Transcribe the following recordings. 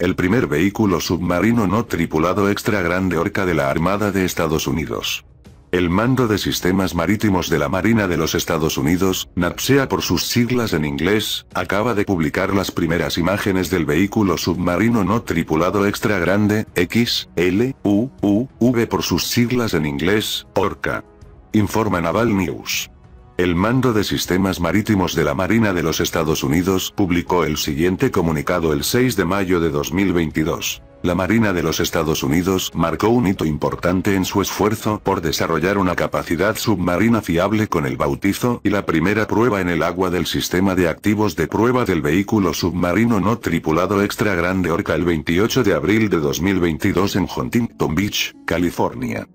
El primer vehículo submarino no tripulado extra grande orca de la Armada de Estados Unidos. El Mando de Sistemas Marítimos de la Marina de los Estados Unidos, NAPSEA por sus siglas en inglés, acaba de publicar las primeras imágenes del vehículo submarino no tripulado extra grande, XLUUV por sus siglas en inglés, ORCA. Informa Naval News. El Mando de Sistemas Marítimos de la Marina de los Estados Unidos publicó el siguiente comunicado el 6 de mayo de 2022. La Marina de los Estados Unidos marcó un hito importante en su esfuerzo por desarrollar una capacidad submarina fiable con el bautizo y la primera prueba en el agua del sistema de activos de prueba del vehículo submarino no tripulado extra grande Orca el 28 de abril de 2022 en Huntington Beach, California.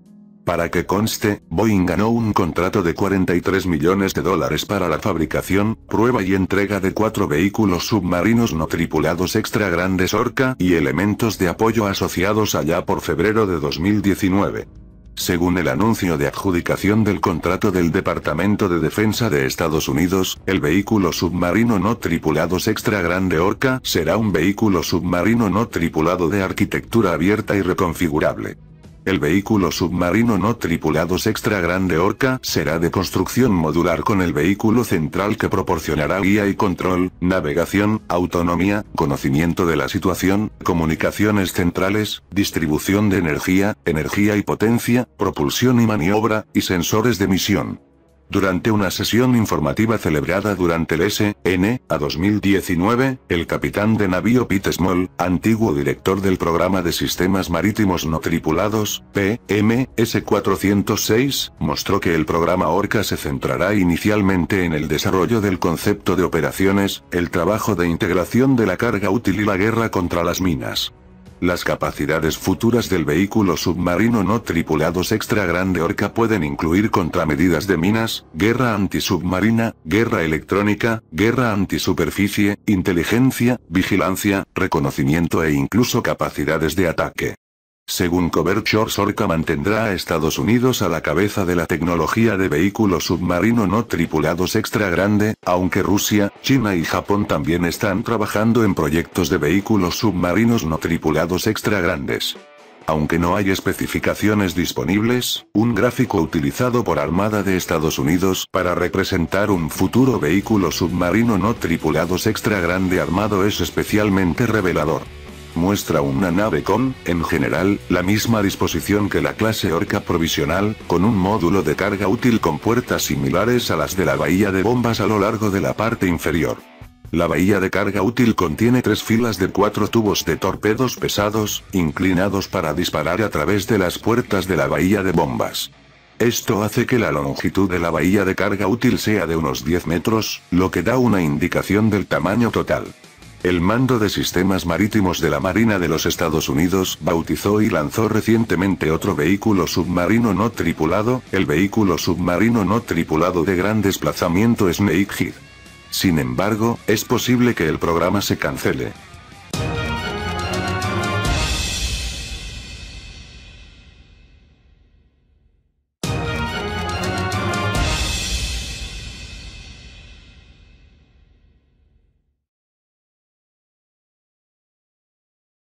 Para que conste, Boeing ganó un contrato de 43 millones de dólares para la fabricación, prueba y entrega de cuatro vehículos submarinos no tripulados extra grandes Orca y elementos de apoyo asociados allá por febrero de 2019. Según el anuncio de adjudicación del contrato del Departamento de Defensa de Estados Unidos, el vehículo submarino no tripulados Extra Grande Orca será un vehículo submarino no tripulado de arquitectura abierta y reconfigurable. El vehículo submarino no tripulado extra grande Orca será de construcción modular con el vehículo central que proporcionará guía y control, navegación, autonomía, conocimiento de la situación, comunicaciones centrales, distribución de energía, energía y potencia, propulsión y maniobra, y sensores de misión. Durante una sesión informativa celebrada durante el S.N. a 2019, el capitán de navío Pete Small, antiguo director del programa de sistemas marítimos no tripulados, PMS-406, mostró que el programa Orca se centrará inicialmente en el desarrollo del concepto de operaciones, el trabajo de integración de la carga útil y la guerra contra las minas. Las capacidades futuras del vehículo submarino no tripulados extra grande orca pueden incluir contramedidas de minas, guerra antisubmarina, guerra electrónica, guerra antisuperficie, inteligencia, vigilancia, reconocimiento e incluso capacidades de ataque. Según Coverture Sorka mantendrá a Estados Unidos a la cabeza de la tecnología de vehículo submarino no tripulados extra grande, aunque Rusia, China y Japón también están trabajando en proyectos de vehículos submarinos no tripulados extra grandes. Aunque no hay especificaciones disponibles, un gráfico utilizado por Armada de Estados Unidos para representar un futuro vehículo submarino no tripulados extra grande armado es especialmente revelador muestra una nave con, en general, la misma disposición que la clase Orca provisional, con un módulo de carga útil con puertas similares a las de la bahía de bombas a lo largo de la parte inferior. La bahía de carga útil contiene tres filas de cuatro tubos de torpedos pesados, inclinados para disparar a través de las puertas de la bahía de bombas. Esto hace que la longitud de la bahía de carga útil sea de unos 10 metros, lo que da una indicación del tamaño total. El mando de sistemas marítimos de la Marina de los Estados Unidos bautizó y lanzó recientemente otro vehículo submarino no tripulado, el vehículo submarino no tripulado de gran desplazamiento Snakehead. Sin embargo, es posible que el programa se cancele,